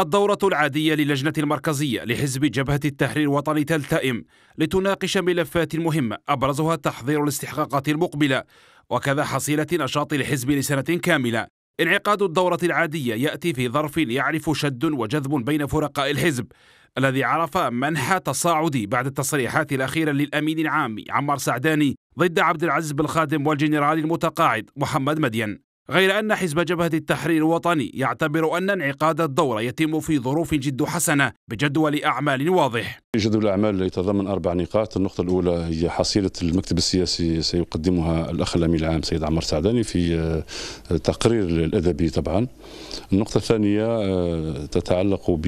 الدورة العادية للجنة المركزية لحزب جبهة التحرير الوطني تلتئم لتناقش ملفات مهمة أبرزها تحضير الاستحقاقات المقبلة وكذا حصيلة نشاط الحزب لسنة كاملة انعقاد الدورة العادية يأتي في ظرف يعرف شد وجذب بين فرقاء الحزب الذي عرف منح تصاعدي بعد التصريحات الأخيرة للأمين العام عمار سعداني ضد عبد العزيز بالخادم والجنرال المتقاعد محمد مدين غير أن حزب جبهة التحرير الوطني يعتبر أن انعقاد الدورة يتم في ظروف جد حسنة بجدول أعمال واضح جدول الأعمال يتضمن أربع نقاط النقطة الأولى هي حصيلة المكتب السياسي سيقدمها الأخ الأمين العام سيد عمر سعداني في آه، تقرير الأدبي طبعا النقطة الثانية آه، تتعلق ب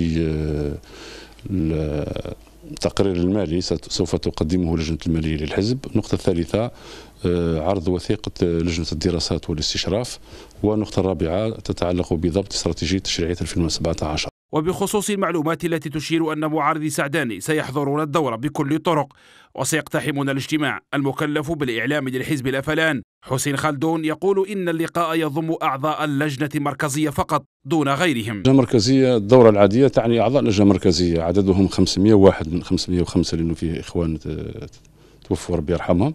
آه، التقرير المالي سوف تقدمه لجنة المالية للحزب النقطة الثالثة آه، عرض وثيقة آه، لجنة الدراسات والاستشراف والنقطة الرابعة تتعلق بضبط استراتيجية تشريعية 2017 وبخصوص المعلومات التي تشير أن معارضي سعداني سيحضرون الدورة بكل الطرق وسيقتحمون الاجتماع المكلف بالإعلام للحزب الأفلان حسين خلدون يقول إن اللقاء يضم أعضاء اللجنة المركزية فقط دون غيرهم اللجنة المركزية الدورة العادية تعني أعضاء لجنة مركزية عددهم 501 من 505 لأنه فيه إخوان توفوا ربي يرحمهم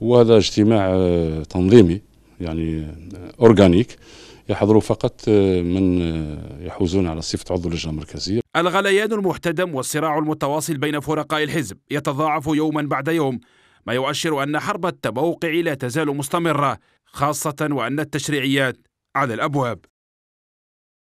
وهذا اجتماع آه، تنظيمي يعني آه، أورغانيك يحضروا فقط آه، من آه، يحوزون على صفة عضو اللجنة المركزية الغليان المحتدم والصراع المتواصل بين فرقاء الحزب يتضاعف يوما بعد يوم ما يؤشر أن حرب التموقع لا تزال مستمرة خاصة وأن التشريعيات على الأبواب